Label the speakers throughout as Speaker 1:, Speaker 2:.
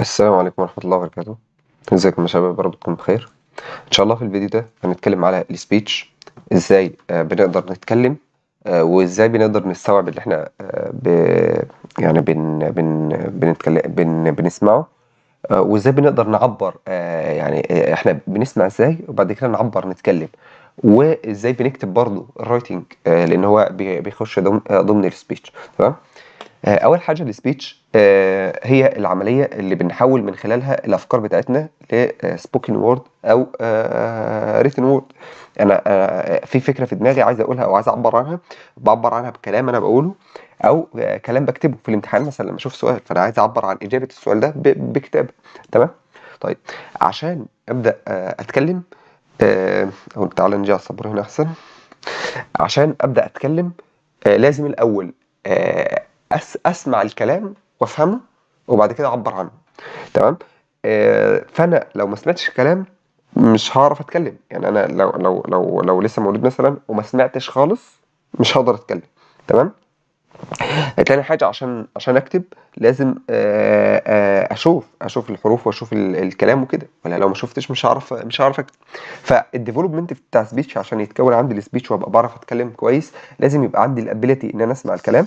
Speaker 1: السلام عليكم ورحمة الله وبركاته ازيكم يا شباب يا رب تكونوا بخير ان شاء الله في الفيديو ده هنتكلم على السبيتش ازاي آه، بنقدر نتكلم آه، وازاي بنقدر نستوعب اللي احنا آه، ب... يعني بن... بن... بنتكلم بن... بنسمعه وازاي بنقدر نعبر يعني احنا بنسمع ازاي وبعد كده نعبر نتكلم وازاي بنكتب برضه الرايتنج لان هو بيخش ضمن السبيتش تمام آه، اول حاجه السبيتش آه، هي العمليه اللي بنحول من خلالها الافكار بتاعتنا لسبوكن وورد آه، او ريتن وورد انا في فكره في دماغي عايز اقولها او عايز اعبر عنها بعبر عنها بكلام انا بقوله او كلام بكتبه في الامتحان مثلا لما اشوف سؤال فانا عايز اعبر عن اجابه السؤال ده بكتابه تمام طيب عشان ابدا اتكلم او تعالى نجي على الصبر هنا احسن عشان ابدا اتكلم لازم الاول أس اسمع الكلام وافهمه وبعد كده اعبر عنه تمام آه فانا لو ما سمعتش الكلام مش هعرف اتكلم يعني انا لو لو لو لو لسه مولود مثلا وما سمعتش خالص مش هقدر اتكلم تمام تاني حاجة عشان عشان أكتب لازم آآ آه، آآ آه، أشوف أشوف الحروف وأشوف الكلام وكده ولا لو ما شفتش مش هعرف مش هعرف أكتب فالديفلوبمنت بتاع سبيتش عشان يتكون عندي السبيتش وأبقى بعرف أتكلم كويس لازم يبقى عندي الأبيلتي إن أنا أسمع الكلام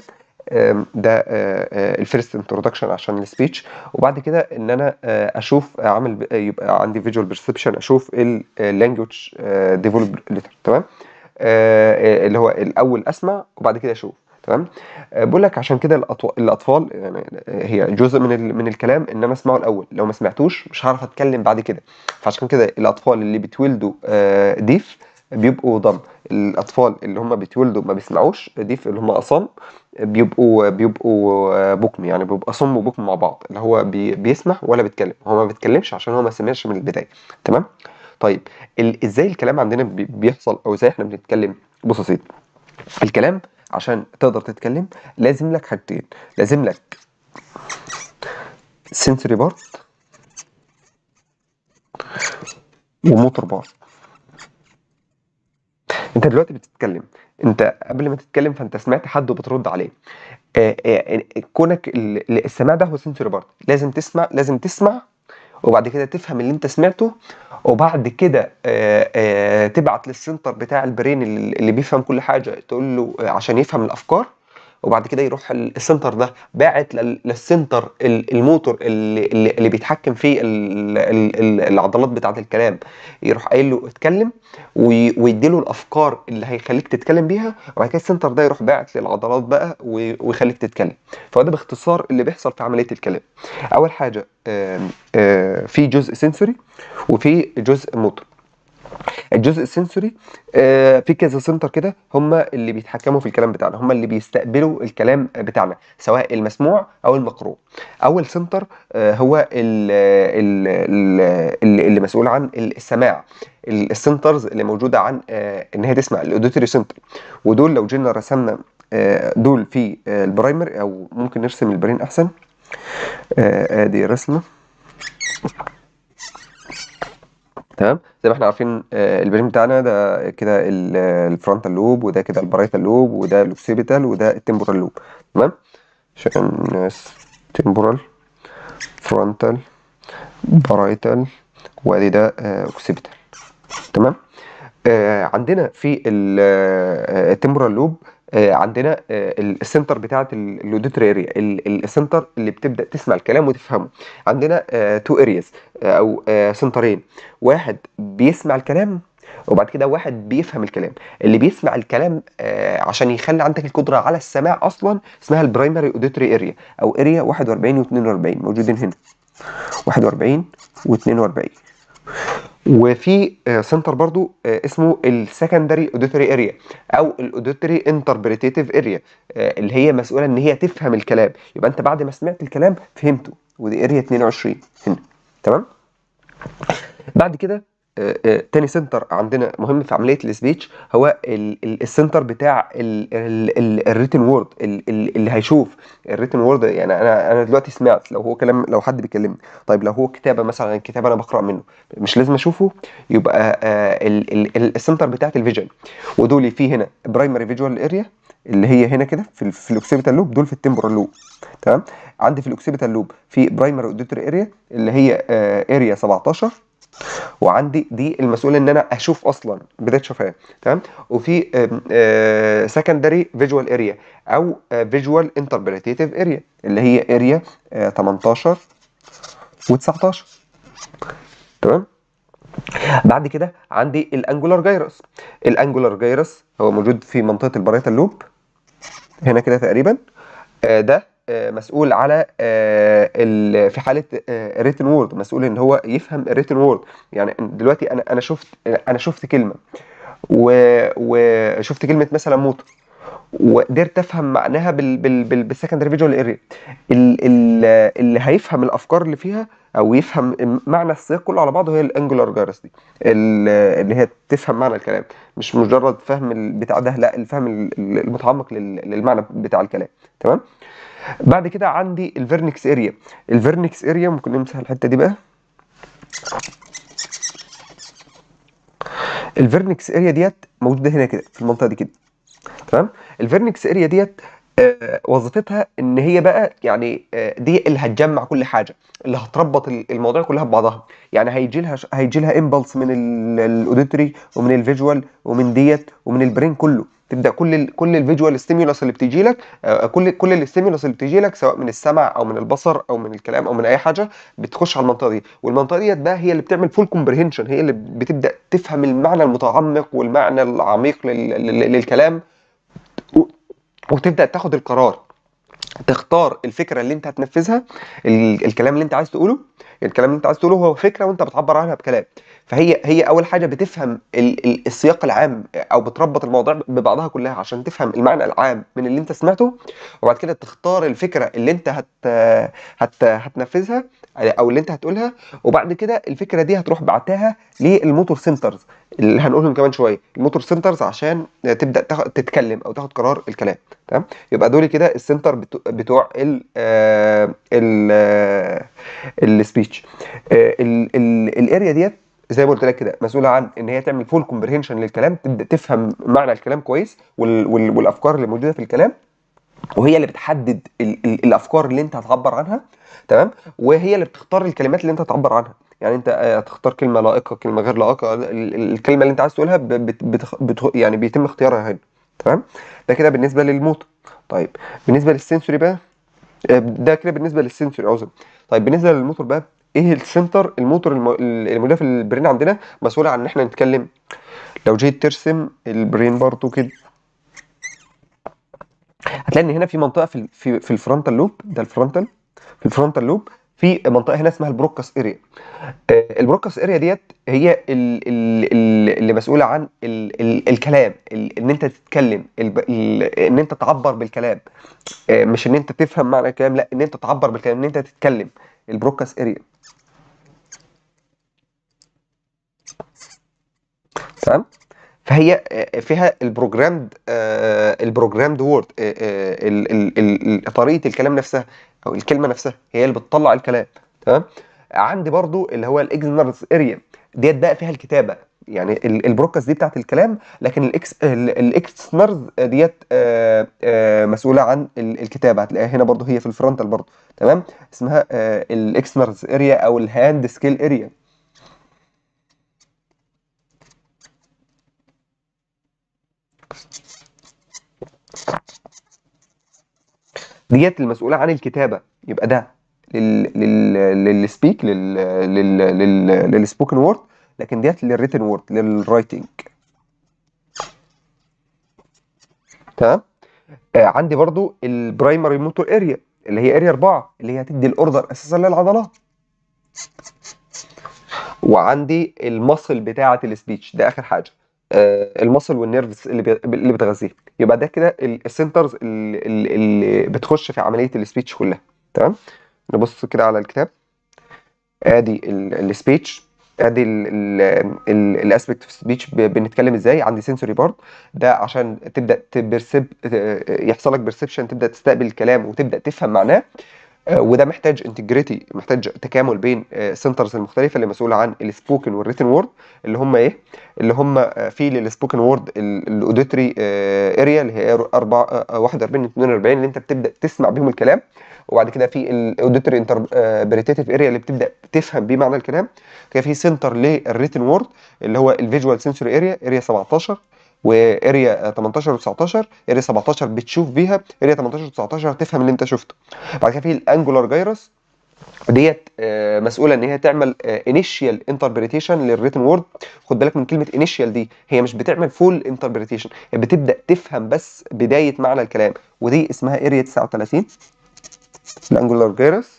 Speaker 1: ده آه، آه، الفيرست انترودكشن عشان السبيتش وبعد كده ان انا آه، اشوف اعمل يبقى عندي فيجوال بيرسبشن اشوف اللانجوج ديفولب تمام اللي هو الاول اسمع وبعد كده اشوف تمام بقول لك عشان كده الاطفال يعني هي جزء من من الكلام ان انا اسمعه الاول لو ما سمعتوش مش هعرف اتكلم بعد كده فعشان كده الاطفال اللي بيتولدوا ديف بيبقوا ضم الاطفال اللي هم بيتولدوا ما بيسمعوش دي اللي هم اصم بيبقوا بيبقوا آه، بكم يعني بيبقى صم وبكم مع بعض اللي هو بي بيسمع ولا بيتكلم هو ما بيتكلمش عشان هو ما سمعش من البدايه تمام طيب ال... ازاي الكلام عندنا بيحصل او ازاي احنا بنتكلم بص يا سيدي الكلام عشان تقدر تتكلم لازم لك حاجتين لازم لك سنسوري بارت وموتور بارت انت دلوقتي بتتكلم انت قبل ما تتكلم فانت سمعت حد وبترد عليه آه، آه، آه، كونك السماع ده هو سنسوري بارت لازم تسمع لازم تسمع وبعد كده تفهم اللي انت سمعته وبعد كده تبعت للسنتر بتاع البرين اللي بيفهم كل حاجه تقول له عشان يفهم الافكار وبعد كده يروح السنتر ده باعت للسنتر الموتور اللي, اللي بيتحكم فيه العضلات بتاعه الكلام يروح قايل له اتكلم ويديله الافكار اللي هيخليك تتكلم بيها وبعد كده السنتر ده يروح باعت للعضلات بقى ويخليك تتكلم فده باختصار اللي بيحصل في عمليه الكلام اول حاجه في جزء سنسوري وفي جزء موتور الجزء السنسوري آه، في كذا سنتر كده هم اللي بيتحكموا في الكلام بتاعنا هم اللي بيستقبلوا الكلام بتاعنا سواء المسموع او المقروء اول سنتر آه، هو اللي مسؤول عن السماع السنترز اللي موجوده عن آه، ان هي تسمع الاوديتوري سنتر ودول لو جينا رسمنا دول في البرايمر او ممكن نرسم البرين احسن ادي رسمه تمام زي ما احنا عارفين آه، البريم بتاعنا ده كده الفرونتال لوب وده كده البريتال لوب وده الاوكسيبيتال وده التمبورال لوب تمام عشان الناس تمبورال فرونتال برايتال وادي ده آه، اوكسيبيتال تمام آه، عندنا في التمبرال لوب آه، عندنا آه، السنتر بتاعه الاوديتري اريا السنتر اللي بتبدا تسمع الكلام وتفهمه عندنا تو آه، ارياز او سنترين واحد بيسمع الكلام وبعد كده واحد بيفهم الكلام اللي بيسمع الكلام عشان يخلي عندك القدره على السماع اصلا اسمها البرايمري اوديتري اريا او اريا 41 و42 موجودين هنا 41 و42 وفي سنتر آه، برضو آه، اسمه السكندري اوديتوري اريا او الاوديتوري انتربريتيف اريا اللي هي مسؤوله ان هي تفهم الكلام يبقى انت بعد ما سمعت الكلام فهمته ودي اريا 22 هنا تمام بعد كده آه، آه، تاني سنتر عندنا مهم في عمليه السبيتش هو السنتر بتاع الريتن وورد اللي هيشوف الريتن وورد يعني انا انا دلوقتي سمعت لو هو كلام لو حد بيكلمني طيب لو هو كتابه مثلا كتاب انا بقرا منه مش لازم اشوفه يبقى آه، السنتر بتاعت الفيجن ودول في هنا برايمري فيجوال اريا اللي هي هنا كده في في الاوكسيبيتال لوب دول في التمبرال لوب تمام عندي في الاوكسيبيتال لوب في برايمري اوديتوري اريا اللي هي اريا 17 وعندي دي المسؤول ان انا اشوف اصلا بدايه شفاه تمام وفي سكندري فيجوال اريا او فيجوال انتربريتيف اريا اللي هي اريا 18 و19 تمام بعد كده عندي الانجولار جايرس الانجولار جايرس هو موجود في منطقه البريتال لوب هنا كده تقريبا آه، ده آه، مسؤول على آه، في حاله ريتن آه، وورد مسؤول ان هو يفهم الريتن وورد يعني دلوقتي انا انا شفت انا شفت كلمه وشفت كلمه مثلا موت وقدرت افهم معناها بالسكندري فيجوال اريا اللي هيفهم الافكار اللي فيها او يفهم معنى السياق كله على بعضه هي الانجولار جايرس دي اللي هي تفهم معنى الكلام مش مجرد فهم بتاع ده لا الفهم المتعمق للمعنى بتاع الكلام تمام بعد كده عندي الفيرنكس اريا الفيرنكس اريا ممكن نمسح الحته دي بقى الفيرنكس اريا ديت موجوده هنا كده في المنطقه دي كده تمام الفيرنكس اريا ديت آه، وظيفتها ان هي بقى يعني آه، دي اللي هتجمع كل حاجه اللي هتربط المواضيع كلها ببعضها يعني هيجي لها هيجي لها امبلس من الاوديتري ومن الفيجوال ومن ديت ومن البرين كله تبدا كل الـ كل الفيجوال ستيمولس اللي بتيجي لك آه، كل كل الستيمولس اللي بتيجي لك سواء من السمع او من البصر او من الكلام او من اي حاجه بتخش على المنطقه دي والمنطقه ديت بقى هي اللي بتعمل فول كومبريهنشن هي اللي بتبدا تفهم المعنى المتعمق والمعنى العميق للكلام وتبدا تاخد القرار تختار الفكره اللي انت هتنفذها الكلام اللي انت عايز تقوله الكلام اللي انت عايز تقوله هو فكره وانت بتعبر عنها بكلام فهي هي اول حاجه بتفهم السياق العام او بتربط المواضيع ببعضها كلها عشان تفهم المعنى العام من اللي انت سمعته وبعد كده تختار الفكره اللي انت هت هت هتنفذها او اللي انت هتقولها وبعد كده الفكره دي هتروح بعتها للموتور سنترز اللي هنقولهم كمان شويه الموتور سنترز عشان تبدا تتكلم او تاخد قرار الكلام تمام يبقى دول كده السنتر بتوع ال آه، ال آه، السبيتش آه، الاريا ديت زي ما قلت لك كده مسؤوله عن ان هي تعمل فول كومبريهنشن للكلام تبدا تفهم معنى الكلام كويس والافكار اللي موجوده في الكلام وهي اللي بتحدد الـ الـ الافكار اللي انت هتعبر عنها تمام وهي اللي بتختار الكلمات اللي انت هتعبر عنها يعني انت هتختار آه، كلمه لائقه كلمه غير لائقه الكلمه اللي انت عايز تقولها بتخ... بت يعني بيتم اختيارها هنا تمام ده كده بالنسبه للموت طيب بالنسبه للسنسوري بقى آه، ده كده بالنسبه للسنسوري عذر طيب بالنسبه للموتور بقى ايه السنتر الموتور الموجوده في البرين عندنا مسؤول عن ان احنا نتكلم لو جيت ترسم البرين برضو كده هتلاقي ان هنا في منطقه في في, في الفرونتال لوب ده الفرونتال في الفرونتال لوب في منطقه هنا اسمها البروكاس اريا البروكاس اريا ديت هي اللي مسؤوله عن الكلام ان انت تتكلم ان انت تعبر بالكلام آه، مش ان انت تفهم معنى الكلام لا ان انت تعبر بالكلام ان انت تتكلم البروكاس اريا تمام فهي آه، فيها البروجرامد آه، آه، البروجرامد وورد طريقه الكلام نفسها او الكلمه نفسها هي اللي بتطلع الكلام تمام عندي برضو اللي هو الاكزنرز اريا ديت بقى فيها الكتابه يعني البروكس دي بتاعت الكلام لكن الاكس الاكسنرز ديت مسؤوله عن الكتابه هتلاقيها هنا برضو هي في الفرونتال برضو تمام اسمها الاكسنرز اريا او الهاند سكيل اريا ديت المسؤوله عن الكتابه يبقى ده للسبيك للسبوكن وورد لكن ديت للريتن وورد للرايتنج تمام آه عندي برضو البرايمري موتور اريا اللي هي اريا 4 اللي هي هتدي الاوردر اساسا للعضلات وعندي المصل بتاعه السبيتش ده اخر حاجه آه، المصل والنيرفز اللي اللي بتغذيه يبقى ده كده السنترز اللي, اللي بتخش في عمليه السبيتش كلها تمام نبص كده على الكتاب ادي السبيتش ادي الاسبكت في السبيتش بنتكلم ازاي عندي سنسوري بارد ده عشان تبدا تبرسب آه، يحصل لك بيرسبشن تبدا تستقبل الكلام وتبدا تفهم معناه آه، وده محتاج انتجريتي محتاج تكامل بين السنترز آه، المختلفه اللي مسؤوله عن السبوكن والريتن وورد اللي هم ايه اللي هم آه، في للسبوكن وورد الاوديتري اريا اللي هي 41 42 اللي انت بتبدا تسمع بيهم الكلام وبعد كده في الاوديتري انتربريتيف اريا اللي بتبدا تفهم بيه معنى الكلام كده في سنتر للريتن وورد اللي هو الفيجوال سنسوري اريا اريا 17 واريا 18 و19 اريا 17 بتشوف بيها اريا 18 و19 هتفهم اللي انت شفته بعد كده في الانجولار جايروس ديت آه، مسؤوله ان هي تعمل انيشال انتربريتيشن للريتن وورد خد بالك من كلمه انيشال دي هي مش بتعمل فول انتربريتيشن هي بتبدا تفهم بس بدايه معنى الكلام ودي اسمها اريا 39 الانجولار جايروس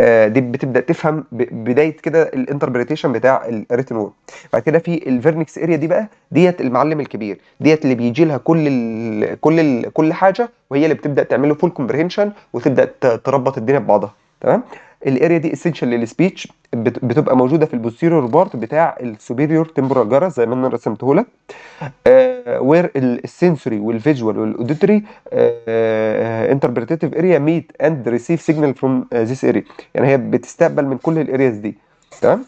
Speaker 1: آه، دي بتبدا تفهم بدايه كده الانتربريتيشن بتاع الريتنول بعد كده في الفيرنكس اريا دي بقى ديت المعلم الكبير ديت اللي بيجي لها كل الـ كل الـ كل حاجه وهي اللي بتبدا تعمله فول كومبريهنشن وتبدا تربط الدنيا ببعضها تمام الاريا دي اسينشال للسبيتش بتبقى موجوده في البوستيريور بارت بتاع السوبيريور تمبرال جرس زي ما انا رسمته لك وير السنسوري والفيجوال والاوديتوري انتربريتيف اريا ميت اند ريسيف سيجنال فروم ذيس اريا يعني هي بتستقبل من كل الارياز دي تمام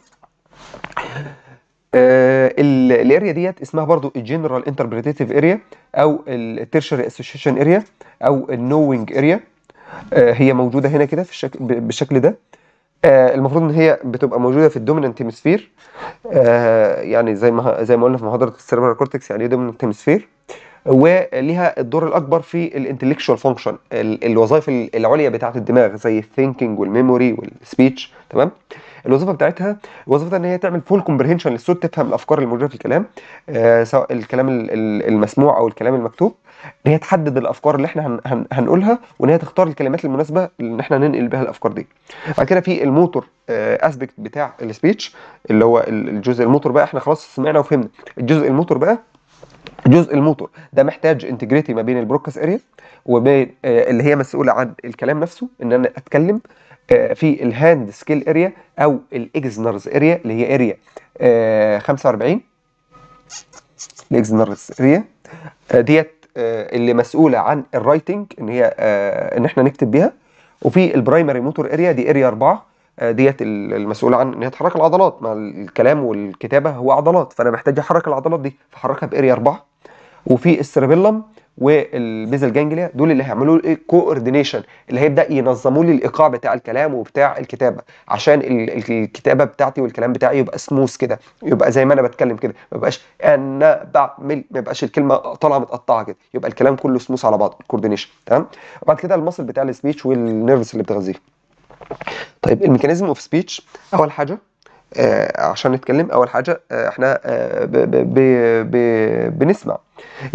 Speaker 1: آه، الاريا ديت اسمها برضو الجنرال انتربريتيف اريا او التيرشري اسوشيشن اريا او النوينج اريا آه، هي موجوده هنا كده في الشكل بالشكل ده آه، المفروض ان هي بتبقى موجوده في الدوميننت هيمسفير آه، يعني زي ما زي ما قلنا في محاضره السيربرال كورتكس يعني ايه دوميننت هيمسفير وليها الدور الاكبر في الانتلكشوال فانكشن الوظائف العليا بتاعه الدماغ زي الثينكينج والميموري والسبيتش تمام الوظيفه بتاعتها وظيفتها ان هي تعمل فول كومبريهنشن للصوت تفهم الافكار اللي موجوده في الكلام سواء الكلام المسموع او الكلام المكتوب ان هي تحدد الافكار اللي احنا هن هن هنقولها وان هي تختار الكلمات المناسبه اللي احنا ننقل بها الافكار دي بعد كده في الموتور اسبكت آه، بتاع السبيتش اللي هو الجزء الموتور بقى احنا خلاص سمعنا وفهمنا الجزء الموتور بقى جزء الموتور ده محتاج انتجريتي ما بين البروكاس اريا وبين آه، اللي هي مسؤوله عن الكلام نفسه ان انا اتكلم آه، في الهاند سكيل اريا او الاكزنرز اريا اللي هي اريا 45 الاكزنرز اريا ديت آه، اللي مسؤوله عن الرايتنج ان هي آه، ان احنا نكتب بيها وفي البرايمري موتور اريا دي اريا آه، 4 ديت المسؤوله عن ان هي تحرك العضلات ما الكلام والكتابه هو عضلات فانا محتاج احرك العضلات دي فحركها باريا 4 وفي السيربيلم والميزل جانجليا دول اللي هيعملوا لي ايه كوردينيشن اللي هيبدا ينظموا لي الايقاع بتاع الكلام وبتاع الكتابه عشان الكتابه بتاعتي والكلام بتاعي يبقى سموث كده يبقى زي ما انا بتكلم كده ما يبقاش انا بعمل ما يبقاش الكلمه طالعه متقطعه كده يبقى الكلام كله سموث على بعض كوردينيشن تمام وبعد كده المصل بتاع السبيتش والنيرفس اللي بتغذيه طيب الميكانيزم اوف سبيتش اول حاجه آه عشان نتكلم اول حاجه آه احنا آه ب ب ب بنسمع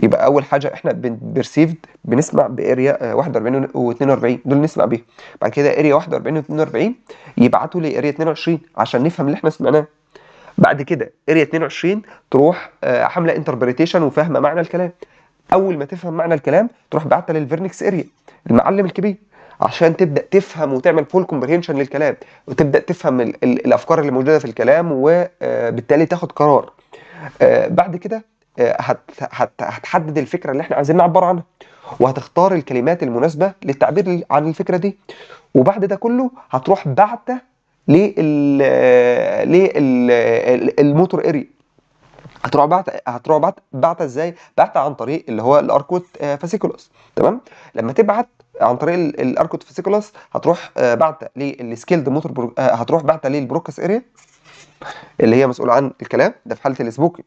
Speaker 1: يبقى اول حاجه احنا بيرسيفد بنسمع باريا 41 آه، و42 دول نسمع بيهم بعد كده اريا 41 و42 يبعتوا لاريا 22 عشان نفهم اللي احنا سمعناه بعد كده اريا 22 تروح آه، حامله انتربريتيشن وفاهمه معنى الكلام اول ما تفهم معنى الكلام تروح بعتها للفيرنكس اريا المعلم الكبير عشان تبدا تفهم وتعمل فول كومبريهنشن للكلام وتبدا تفهم الـ الـ الافكار اللي موجوده في الكلام وبالتالي آه، تاخد قرار آه، بعد كده آه، هتحدد الفكره اللي احنا عايزين نعبر عنها وهتختار الكلمات المناسبه للتعبير عن الفكره دي وبعد ده كله هتروح بعته للموتور اريا هتروح بعت هتروح بعت بعت ازاي؟ بعت عن طريق اللي هو الاركوت فاسيكولوس تمام؟ لما تبعت عن طريق الاركوت فيسيكولاس هتروح بعته للسكيلد موتور هتروح بعته للبروكس اريا اللي هي مسؤوله عن الكلام ده في حاله السبوك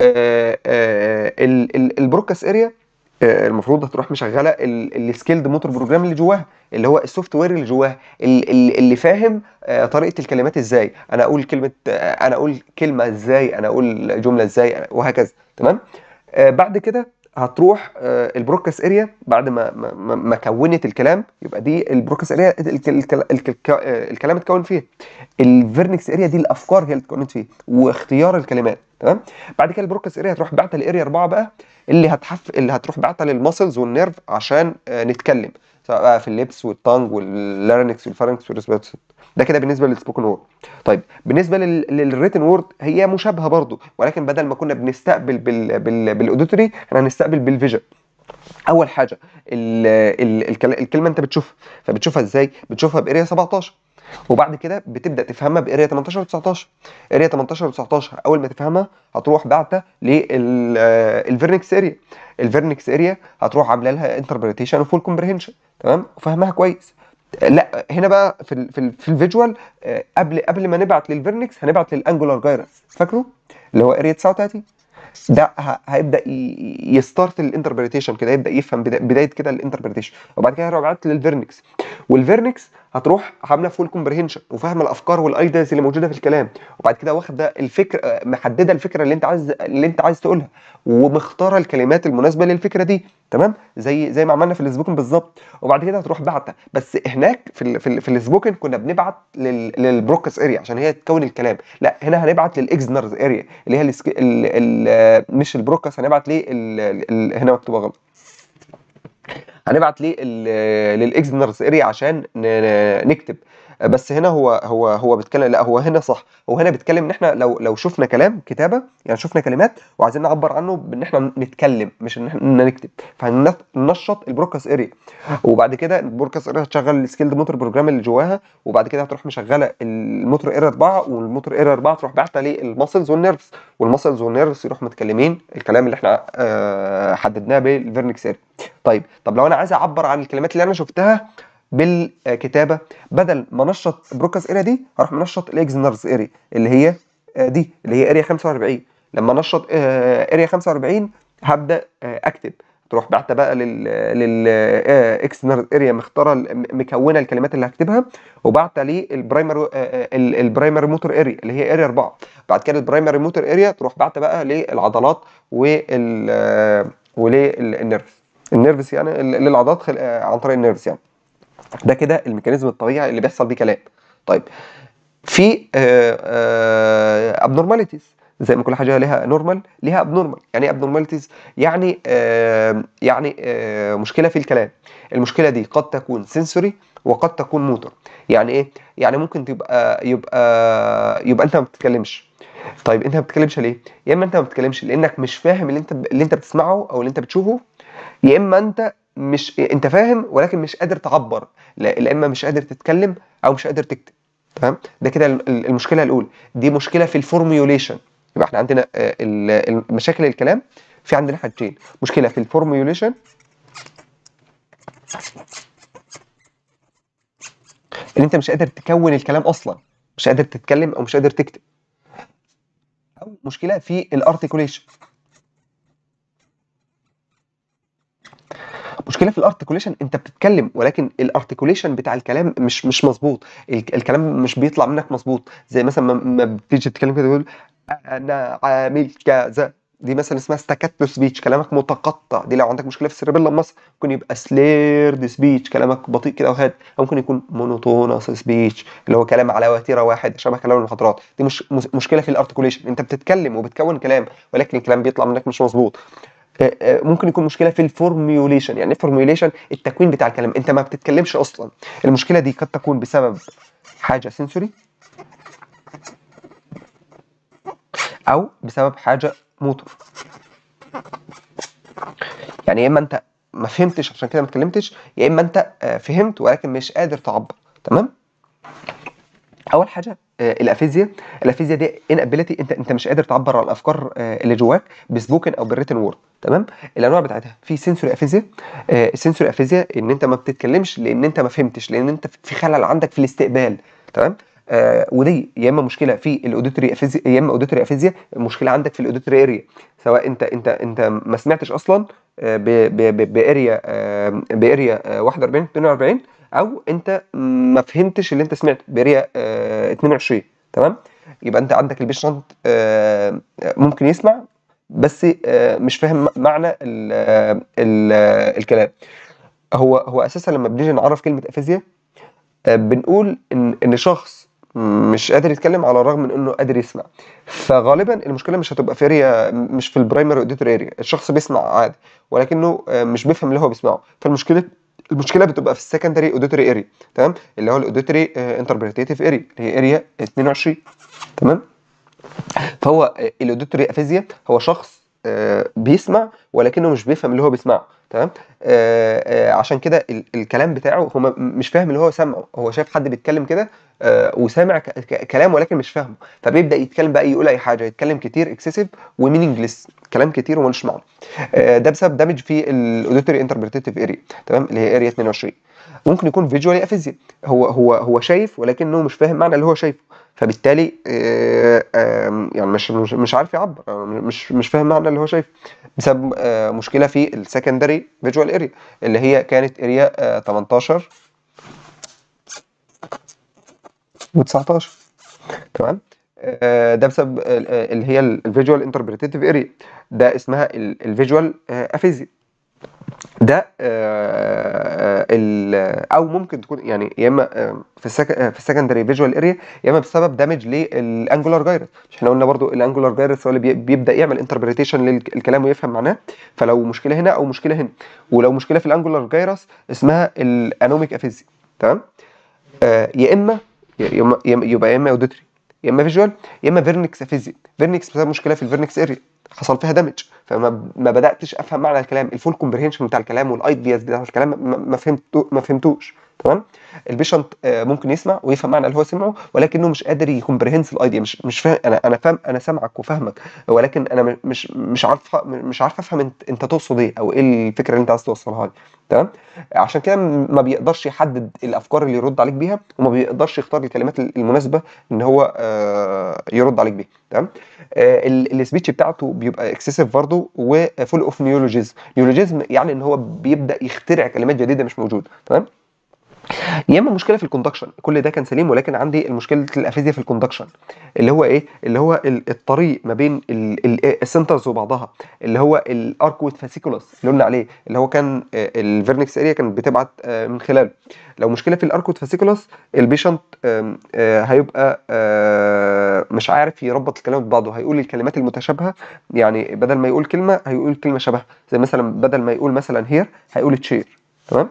Speaker 1: آه، آه، البروكس اريا آه، المفروض هتروح مشغله السكيلد موتور بروجرام اللي جواها اللي هو السوفت وير اللي جواها اللي فاهم طريقه الكلمات ازاي انا اقول كلمه انا اقول كلمه ازاي انا اقول جمله ازاي وهكذا تمام بعد كده هتروح آه، البروكس اريا بعد ما ما, كونت الكلام يبقى دي البروكس اريا الكلام اتكون فيها الفيرنكس اريا دي الافكار هي اللي اتكونت فيها واختيار الكلمات تمام بعد كده البروكس اريا هتروح بعتها لاريا اربعه بقى اللي هتحف اللي هتروح بعتها للماسلز والنيرف عشان آه، نتكلم سواء بقى في اللبس والتانج واللارنكس والفارنكس والريسبيرتس ده كده بالنسبه للسبوكن وورد طيب بالنسبه للريتن وورد هي مشابهه برضو ولكن بدل ما كنا بنستقبل بالاوديتوري احنا هنستقبل بالفيجن اول حاجه الـ الـ الكلمه انت بتشوفها فبتشوفها ازاي بتشوفها باريا 17 وبعد كده بتبدا تفهمها بقريه 18 و19 قريه 18 و19 اول ما تفهمها هتروح بعته للفيرنكس اريا آه، الفيرنكس اريا هتروح عامله لها انتربريتيشن وفول كومبريهنشن تمام وفهمها كويس لا هنا بقى في الـ في, الـ في الفيجوال آه، قبل قبل ما نبعت للفيرنكس هنبعت للانجولار جايرس فاكره اللي هو اريا 39 ده هيبدا يستارت الانتربريتيشن كده يبدا يفهم بدايه كده الانتربريتيشن وبعد كده هيروح بعت للفيرنكس والفيرنكس هتروح عامله فول كومبرهنشن وفاهمه الافكار والايدياز اللي موجوده في الكلام وبعد كده واخده الفكره آه، محدده الفكره اللي انت عايز اللي انت عايز تقولها ومختاره الكلمات المناسبه للفكره دي تمام زي زي ما عملنا في السبوكن بالظبط وبعد كده هتروح بعتها بس هناك في الـ في, في السبوكن كنا بنبعت لل للبروكس اريا عشان هي تكون الكلام لا هنا هنبعت للاكزنرز اريا اللي هي الـ الـ الـ آه، مش البروكس هنبعت ليه الـ الـ هنا مكتوبه غلط هنبعت ليه للاكزنرز اريا عشان نكتب بس هنا هو هو هو بيتكلم لا هو هنا صح هو هنا بيتكلم ان احنا لو لو شفنا كلام كتابه يعني شفنا كلمات وعايزين نعبر عنه بان احنا نتكلم مش ان احنا نكتب فهننشط البروكاس اريا وبعد كده البروكاس اريا هتشغل السكيلد موتور بروجرام اللي جواها وبعد كده هتروح مشغله الموتور اريا 4 والموتور اريا 4 تروح باعته للمسلز والنيرفز والمسلز والنيرفز يروحوا متكلمين الكلام اللي احنا آه، حددناه بالفيرنكس اريا طيب طب لو انا عايز اعبر عن الكلمات اللي انا شفتها بالكتابه بدل ما نشط بروكاس اريا دي هروح منشط الاكزنرز اريا اللي هي آه، دي اللي هي اريا 45 لما نشط اريا آه، 45 هبدا آه، اكتب تروح بعت بقى لل لل اكسترنال اريا مختاره مكونه الكلمات اللي هكتبها وبعت ليه البرايمر البرايمري موتور اريا اللي هي اريا 4 بعد كده البرايمري موتور اريا تروح بعت بقى للعضلات وال وللنيرفس النيرفس يعني للعضلات عن طريق النيرفس يعني ده كده الميكانيزم الطبيعي اللي بيحصل بيه كلام طيب في ابنورماليتيز آه، آه، زي ما كل حاجه لها نورمال ليها ابنورمال يعني ايه ابنورماليتيز يعني آه، يعني مشكله في الكلام المشكله دي قد تكون سنسوري وقد تكون موتور يعني ايه يعني ممكن تبقى يبقى يبقى انت ما بتتكلمش طيب انت ما بتتكلمش ليه يا اما انت ما بتتكلمش لانك مش فاهم اللي انت اللي انت بتسمعه او اللي انت بتشوفه يا اما انت مش انت فاهم ولكن مش قادر تعبر لا اما مش قادر تتكلم او مش قادر تكتب تمام ده كده المشكله الاولى دي مشكله في الفورميوليشن يبقى احنا عندنا آه، مشاكل الكلام في عندنا حاجتين مشكله في الفورميوليشن ان انت مش قادر تكون الكلام اصلا مش قادر تتكلم او مش قادر تكتب او مشكله في الارتكوليشن مشكله في الارتكوليشن انت بتتكلم ولكن الارتكوليشن بتاع الكلام مش مش مظبوط الكلام مش بيطلع منك مظبوط زي مثلا ما بتيجي تتكلم كده تقول انا عامل كذا دي مثلا اسمها ستاكاتو سبيتش كلامك متقطع دي لو عندك مشكله في السيربيلا مصر ممكن يبقى سليرد سبيتش كلامك بطيء كده وهاد او ممكن يكون مونوتونس سبيتش اللي هو كلام على وتيره واحد شبه كلام المحاضرات دي مش مشكله في الارتكوليشن انت بتتكلم وبتكون كلام ولكن الكلام بيطلع منك مش مظبوط آه، آه، ممكن يكون مشكله في الفورميوليشن يعني فورميوليشن إيه التكوين بتاع الكلام انت ما بتتكلمش اصلا المشكله دي قد تكون بسبب حاجه سنسوري او بسبب حاجه موتور يعني يا اما انت ما فهمتش عشان كده ما اتكلمتش يا اما انت آه، فهمت ولكن مش قادر تعبر تمام اول حاجه آه، الافيزيا الافيزيا دي ان ابيلتي انت انت مش قادر تعبر عن الافكار آه، اللي جواك بسبوكن او بالريتن وورد تمام الانواع بتاعتها في سنسوري افيزيا السنسوري افيزيا ان انت ما بتتكلمش لان انت ما فهمتش لان انت في خلل عندك في الاستقبال تمام آه ودي يا اما مشكله في الاوديتوري افيزيا يا اما اوديتوري افيزيا مشكله عندك في الاوديتوري اريا سواء انت انت انت ما سمعتش اصلا باريا باريا 41 42 او انت ما فهمتش اللي انت سمعته بريا آه 22 تمام يبقى انت عندك البيشنت آه،, آه ممكن يسمع بس آه مش فاهم معنى الـ آه، الـ آه، الكلام هو هو اساسا لما بنيجي نعرف كلمه افيزيا بنقول ان ان شخص مش قادر يتكلم على الرغم من انه قادر يسمع فغالبا المشكله مش هتبقى في اريا مش في البرايمري اوديتور اريا الشخص بيسمع عادي ولكنه مش بيفهم اللي هو بيسمعه فالمشكله المشكله بتبقى في السكندري اوديتوري اريا تمام اللي هو الاوديتوري انتربريتيف اريا اللي هي اريا 22 تمام فهو الاوديتوري افيزيا هو شخص آه، بيسمع ولكنه مش بيفهم اللي هو بيسمعه تمام آه، آه، عشان كده الكلام بتاعه هو مش فاهم اللي هو سامعه هو شايف حد بيتكلم كده وسامع كلام ولكن مش فاهمه فبيبدا يتكلم بقى يقول اي حاجه يتكلم كتير اكسسيف ومينينجلس كلام كتير ومالوش معنى ده بسبب دامج في الاوديتوري انتربريتيف اريا تمام اللي هي اريا 22 ممكن يكون فيجوالي افيزيا هو هو هو شايف ولكنه مش فاهم معنى اللي هو شايفه فبالتالي آه، آه، يعني مش مش عارف يعبر مش مش فاهم معنى اللي هو شايفه بسبب آه، مشكله في السكندري فيجوال اريا اللي هي كانت اريا 18 و19 تمام ده بسبب اللي هي الفيجوال انتربريتيف اريا ده اسمها الفيجوال افيزيا ده آه، آه، او ممكن تكون يعني يا اما آه، في في السكندري فيجوال اريا يا اما بسبب دامج للانجولار جايرس احنا قلنا برضو الانجولار جايرس هو اللي بيبدا يعمل انتربريتيشن للكلام ويفهم معناه فلو مشكله هنا او مشكله هنا ولو مشكله في الانجولار جايرس اسمها الانوميك افيزي تمام يا اما يبقى يا اما اوديتري يا اما فيجوال يا اما فيرنكس افيزي فيرنكس بسبب مشكله في الفيرنكس اريا حصل فيها دامج فما ما بداتش افهم معنى الكلام الفول كومبريهنشن بتاع الكلام والايدياز بتاع الكلام ما فهمت ما فهمتوش تمام البيشنت آه، ممكن يسمع ويفهم معنى اللي هو سمعه ولكنه مش قادر يكمبرهنس الايديا مش مش فاهم انا انا فاهم انا سامعك وفاهمك ولكن انا مش مش عارف مش عارف افهم انت, انت تقصد ايه او ايه الفكره اللي انت عايز توصلها لي تمام عشان كده ما بيقدرش يحدد الافكار اللي يرد عليك بيها وما بيقدرش يختار الكلمات المناسبه ان هو آه، يرد عليك بيها تمام آه، السبيتش بتاعته بيبقى اكسسيف برضه وفول اوف نيولوجيزم نيولوجيزم يعني ان هو بيبدا يخترع كلمات جديده مش موجوده تمام يا اما مشكله في الكوندكشن كل ده كان سليم ولكن عندي المشكله الافيزيا في الكوندكشن اللي هو ايه اللي هو الطريق ما بين السنترز وبعضها اللي هو الاركويت فاسيكولس اللي قلنا عليه اللي هو كان آه، الفيرنكس اريا كانت بتبعت آه، من خلاله لو مشكله في الاركويت فاسيكولس البيشنت هيبقى آه، مش عارف يربط الكلام ببعضه هيقول الكلمات المتشابهه يعني بدل ما يقول كلمه هيقول كلمه شبه زي مثلا بدل ما يقول مثلا هير هيقول تشير تمام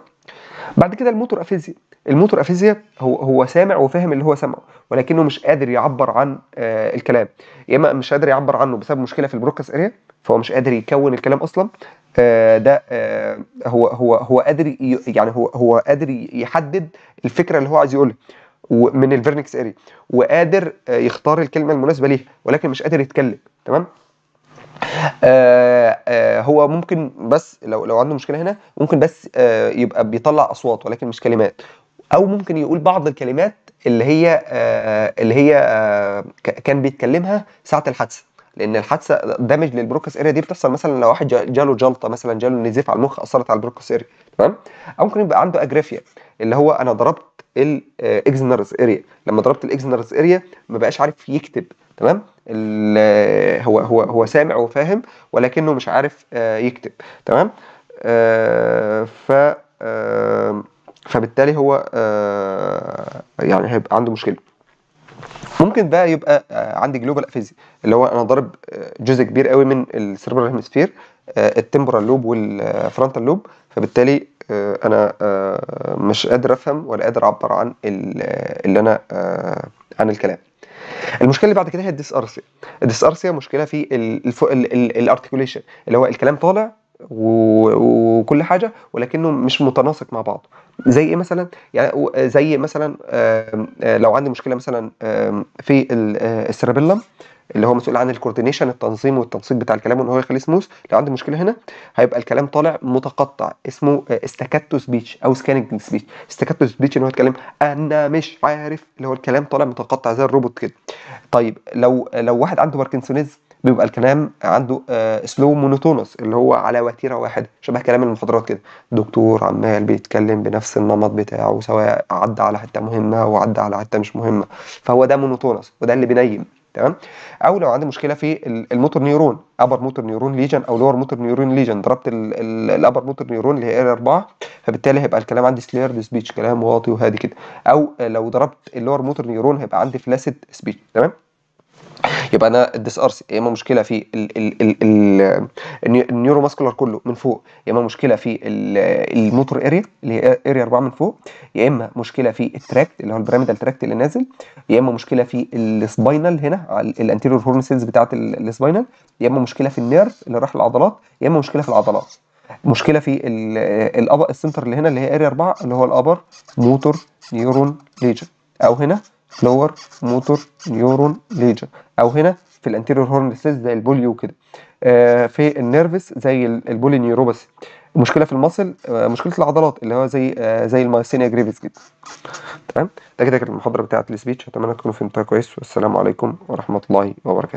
Speaker 1: بعد كده الموتور افيزيا الموتور افيزيا هو هو سامع وفاهم اللي هو سامعه ولكنه مش قادر يعبر عن آه الكلام يا اما مش قادر يعبر عنه بسبب مشكله في البروكاس اريا فهو مش قادر يكون الكلام اصلا آه ده آه هو هو هو قادر يعني هو هو قادر يحدد الفكره اللي هو عايز يقولها من الفيرنكس اريا وقادر آه، يختار الكلمه المناسبه ليها ولكن مش قادر يتكلم تمام آه، آه، هو ممكن بس لو لو عنده مشكله هنا ممكن بس آه، يبقى بيطلع اصوات ولكن مش كلمات او ممكن يقول بعض الكلمات اللي هي اللي هي كان بيتكلمها ساعه الحادثه لان الحادثه دامج للبروكس اريا دي بتحصل مثلا لو واحد جاله جلطه مثلا جاله نزيف على المخ اثرت على البروكس اريا تمام او ممكن يبقى عنده اجرافيا اللي هو انا ضربت الاكزنرز اريا لما ضربت الاكزنرز اريا ما بقاش عارف يكتب تمام هو هو هو سامع وفاهم ولكنه مش عارف آه، يكتب تمام آه، ف آه، فبالتالي هو يعني هيبقى عنده مشكله ممكن بقى يبقى عندي جلوبال افيزي اللي هو انا ضارب جزء كبير قوي من السيربرال هيمسفير التمبرال لوب والفرونتال لوب فبالتالي انا مش قادر افهم ولا قادر اعبر عن اللي انا عن الكلام المشكله اللي بعد كده هي الديس ارسيا مشكله في الارتكوليشن اللي هو الكلام طالع وكل حاجه ولكنه مش متناسق مع بعضه زي ايه مثلا يعني زي مثلا آه، لو عندي مشكله مثلا في السيربيلم آه، اللي هو مسؤول عن الكوردينيشن التنظيم والتنسيق بتاع الكلام وان هو يخليه سموث لو عندي مشكله هنا هيبقى الكلام طالع متقطع اسمه استاكاتو آه، سبيتش او سكاننج سبيتش استاكاتو سبيتش ان هو يتكلم انا مش عارف اللي هو الكلام طالع متقطع زي الروبوت كده طيب لو لو واحد عنده باركنسونيزم بيبقى الكلام عنده آه سلو مونوتونس اللي هو على وتيره واحده شبه كلام المحاضرات كده دكتور عمال بيتكلم بنفس النمط بتاعه سواء عدى على حته مهمه وعدى على حته مش مهمه فهو ده مونوتونس وده اللي بينيم تمام او لو عندي مشكله في الموتور نيورون ابر موتور نيورون ليجن او لور موتور نيورون ليجن ضربت الابر موتور نيورون اللي هي ال 4 فبالتالي هيبقى الكلام عندي سليرد سبيتش كلام واطي وهادي كده او لو ضربت اللور موتور نيورون هيبقى عندي فلاسيد سبيتش تمام يبقى انا الديس ارس يا اما مشكله في النيورو ماسكولار كله من فوق يا اما مشكله في الموتور اريا اللي هي اريا 4 من فوق يا اما مشكله في التراكت اللي هو البيراميدال تراكت اللي نازل يا اما مشكله في السباينال هنا الانتيريور هورن سيلز بتاعه السباينال يا اما مشكله في النيرف اللي راح العضلات يا اما مشكله في العضلات مشكله في الابر السنتر اللي هنا اللي هي اريا 4 اللي هو الابر موتور نيورون ليجن او هنا لور موتور نيورون ليجن او هنا في الانتيريور هورن سيلز زي البوليو كده آه، في النيرفس زي البولي نيوروباس مشكله في المصل آه، مشكله العضلات اللي هو زي آه، زي المايسينيا جريفيس كده تمام ده كده كانت المحاضره بتاعه السبيتش اتمنى تكونوا فهمتها كويس والسلام عليكم ورحمه الله وبركاته